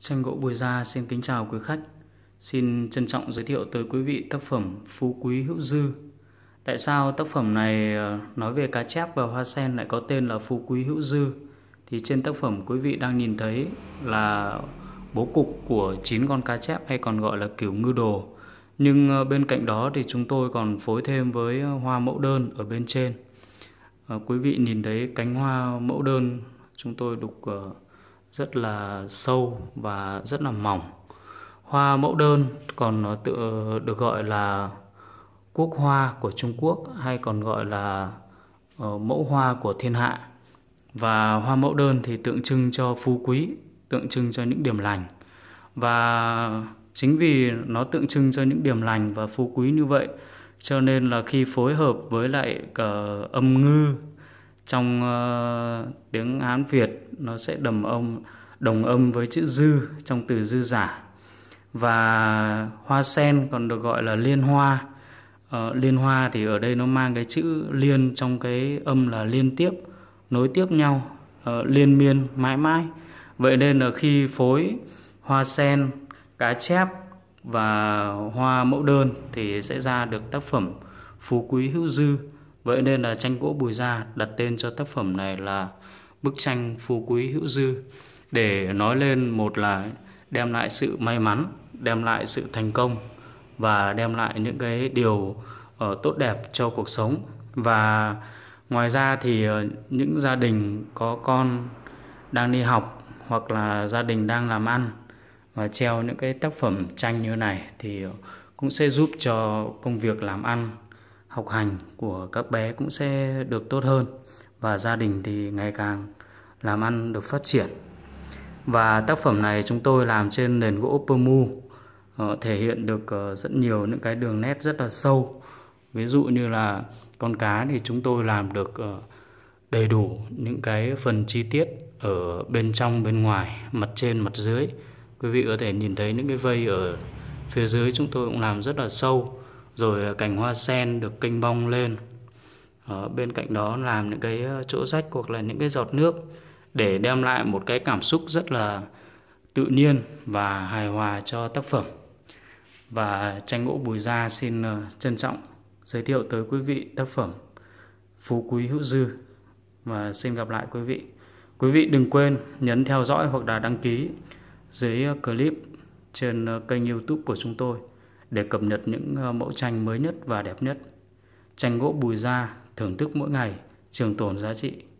Tranh gỗ Bùi Gia xin kính chào quý khách. Xin trân trọng giới thiệu tới quý vị tác phẩm Phú Quý Hữu Dư. Tại sao tác phẩm này ờ, nói về cá chép và hoa sen lại có tên là Phú Quý Hữu Dư? Thì trên tác phẩm quý vị đang nhìn thấy là bố cục của chín con cá chép hay còn gọi là kiểu ngư đồ. Nhưng ờ, bên cạnh đó thì chúng tôi còn phối thêm với hoa mẫu đơn ở bên trên. Ờ, quý vị nhìn thấy cánh hoa mẫu đơn chúng tôi đục ở rất là sâu và rất là mỏng hoa mẫu đơn còn ờ, tự ờ, được gọi là quốc hoa của Trung Quốc hay còn gọi là ờ, mẫu hoa của thiên hạ và hoa mẫu đơn thì tượng trưng cho phú quý tượng trưng cho những điểm lành và chính vì nó tượng trưng cho những điểm lành và phú quý như vậy cho nên là khi phối hợp với lại cả âm ngư trong uh, tiếng Hán Việt nó sẽ đồng âm đồng âm với chữ dư trong từ dư giả và hoa sen còn được gọi là liên hoa uh, liên hoa thì ở đây nó mang cái chữ liên trong cái âm là liên tiếp nối tiếp nhau uh, liên miên mãi mãi vậy nên là khi phối hoa sen cá chép và hoa mẫu đơn thì sẽ ra được tác phẩm phú quý hữu dư Vậy nên là tranh gỗ Bùi Gia đặt tên cho tác phẩm này là bức tranh phú quý hữu dư để nói lên một là đem lại sự may mắn, đem lại sự thành công và đem lại những cái điều uh, tốt đẹp cho cuộc sống và ngoài ra thì uh, những gia đình có con đang đi học hoặc là gia đình đang làm ăn và treo những cái tác phẩm tranh như này thì cũng sẽ giúp cho công việc làm ăn học hành của các bé cũng sẽ được tốt hơn và gia đình thì ngày càng làm ăn được phát triển. Và tác phẩm này chúng tôi làm trên nền gỗ Pemu ờ, thể hiện được ờ, rất nhiều những cái đường nét rất là sâu. Ví dụ như là con cá thì chúng tôi làm được ờ, đầy đủ những cái phần chi tiết ở bên trong bên ngoài, mặt trên mặt dưới. Quý vị có thể nhìn thấy những cái vây ở phía dưới chúng tôi cũng làm rất là sâu rồi ờ, cành hoa sen được kinh bong lên ở ờ, bên cạnh đó làm những cái ờ, chỗ rách hoặc là những cái giọt nước để đem lại một cái cảm xúc rất là tự nhiên và hài hòa cho tác phẩm và tranh gỗ bùi gia xin trân trọng giới thiệu tới quý vị tác phẩm phú quý hữu dư và xin gặp lại quý vị quý vị đừng quên nhấn theo dõi hoặc là đăng ký dưới clip trên kênh youtube của chúng tôi để cập nhật những ờ, mẫu tranh mới nhất và đẹp nhất. Tranh gỗ Bùi da thưởng thức mỗi ngày, trường tồn giá trị.